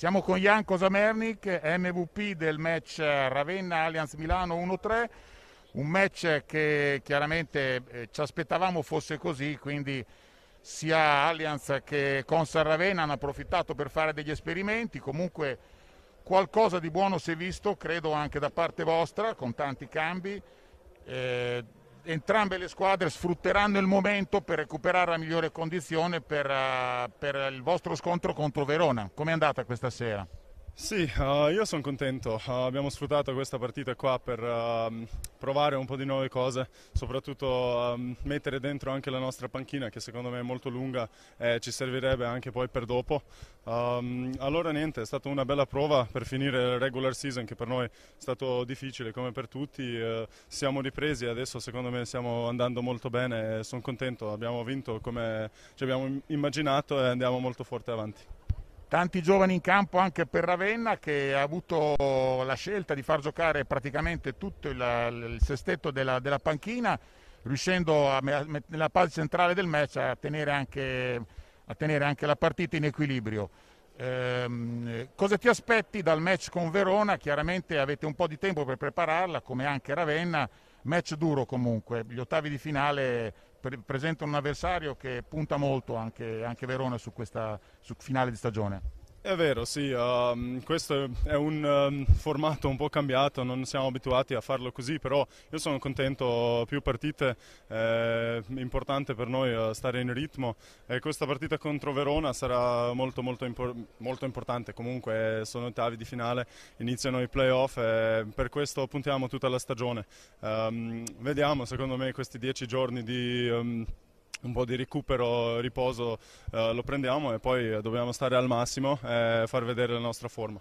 Siamo con Jan Kosamernik, MVP del match Ravenna Allianz Milano 1-3. Un match che chiaramente eh, ci aspettavamo fosse così, quindi sia Allianz che Consar Ravenna hanno approfittato per fare degli esperimenti, comunque qualcosa di buono si è visto, credo anche da parte vostra, con tanti cambi. Eh, entrambe le squadre sfrutteranno il momento per recuperare la migliore condizione per, eh, per il vostro scontro contro Verona. Come è andata questa sera? Sì, uh, io sono contento, uh, abbiamo sfruttato questa partita qua per uh, provare un po' di nuove cose, soprattutto ehm, mettere dentro anche la nostra panchina che secondo me è molto lunga e ci servirebbe anche poi per dopo. Um, allora niente, è stata una bella prova per finire la regular season che per noi è stato difficile come per tutti, eh, siamo ripresi e adesso secondo me stiamo andando molto bene e sono contento, abbiamo vinto come ci abbiamo immaginato e andiamo molto forte avanti. Tanti giovani in campo anche per Ravenna che ha avuto la scelta di far giocare praticamente tutto il, il sestetto della, della, panchina, riuscendo a, nella parte centrale del match a tenere anche, a tenere anche la partita in equilibrio. Eh, cosa ti aspetti dal match con Verona? Chiaramente avete un po' di tempo per prepararla, come anche Ravenna Match duro comunque, gli ottavi di finale pre- presentano un avversario che punta molto anche, anche Verona su questa su finale di stagione. È vero, sì, uh, questo è un um, formato un po' cambiato, non siamo abituati a farlo così, però io sono contento, più partite, è eh, importante per noi eh, stare in ritmo e eh, questa partita contro Verona sarà molto molto, impor molto importante, comunque eh, sono ottavi di finale, iniziano i playoff e per questo puntiamo tutta la stagione. Um, vediamo, secondo me questi dieci giorni di... Um, un po' di recupero, riposo eh, lo prendiamo e poi dobbiamo stare al massimo e far vedere la nostra forma.